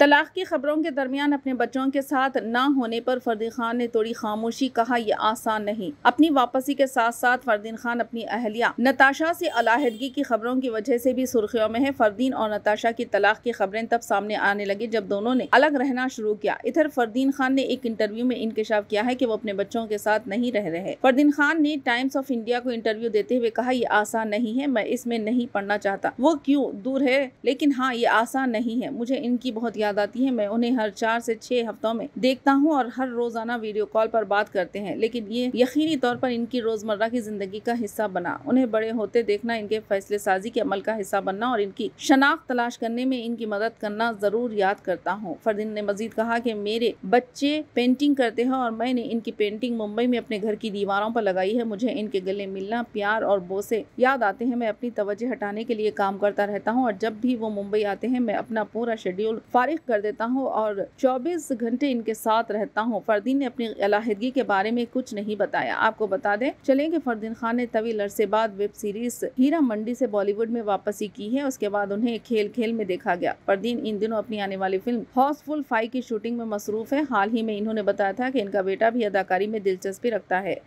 तलाक की खबरों के दरमियान अपने बच्चों के साथ ना होने पर फरदीन खान ने थोड़ी खामोशी कहा यह आसान नहीं अपनी वापसी के साथ साथ फरदीन खान अपनी अहलिया नताशा से अलाहदगी की खबरों की वजह से भी सुर्खियों में है फरदीन और नताशा की तलाक की खबरें तब सामने आने लगी जब दोनों ने अलग रहना शुरू किया इधर फरदीन खान ने एक इंटरव्यू में इंकशाफ किया है की वो अपने बच्चों के साथ नहीं रह रहे फरदीन खान ने टाइम्स ऑफ इंडिया को इंटरव्यू देते हुए कहा यह आसान नहीं है मैं इसमें नहीं पढ़ना चाहता वो क्यूँ दूर है लेकिन हाँ ये आसान नहीं है मुझे इनकी बहुत याद याद आती है मैं उन्हें हर चार से छह हफ्तों में देखता हूँ और हर रोजाना वीडियो कॉल पर बात करते हैं लेकिन ये यकीनी तौर पर इनकी रोजमर्रा की जिंदगी का हिस्सा बना उन्हें बड़े होते देखना इनके फैसले साजी के अमल का हिस्सा बनना और इनकी शनाख्त तलाश करने में इनकी मदद करना जरूर याद करता हूँ फरदीन ने मजीद कहा कि मेरे बच्चे पेंटिंग करते हैं और मैंने इनकी पेंटिंग मुंबई में अपने घर की दीवारों पर लगाई है मुझे इनके गले मिलना प्यार और बोसे याद आते हैं मैं अपनी तवज्जो हटाने के लिए काम करता रहता हूँ और जब भी वो मुंबई आते हैं मैं अपना पूरा शेड्यूल फारिग तारीख कर देता हूँ और 24 घंटे इनके साथ रहता हूँ फरदीन ने अपनी अलाहदगी के बारे में कुछ नहीं बताया आपको बता दें चले कि फरदीन खान ने तवील अरसे बाद वेब सीरीज हीरा मंडी से बॉलीवुड में वापसी की है उसके बाद उन्हें खेल खेल में देखा गया फरदीन इन दिनों अपनी आने वाली फिल्म हाउसफुल फाइव की शूटिंग में मसरूफ है हाल ही में इन्होंने बताया था की इनका बेटा भी अदाकारी में दिलचस्पी रखता है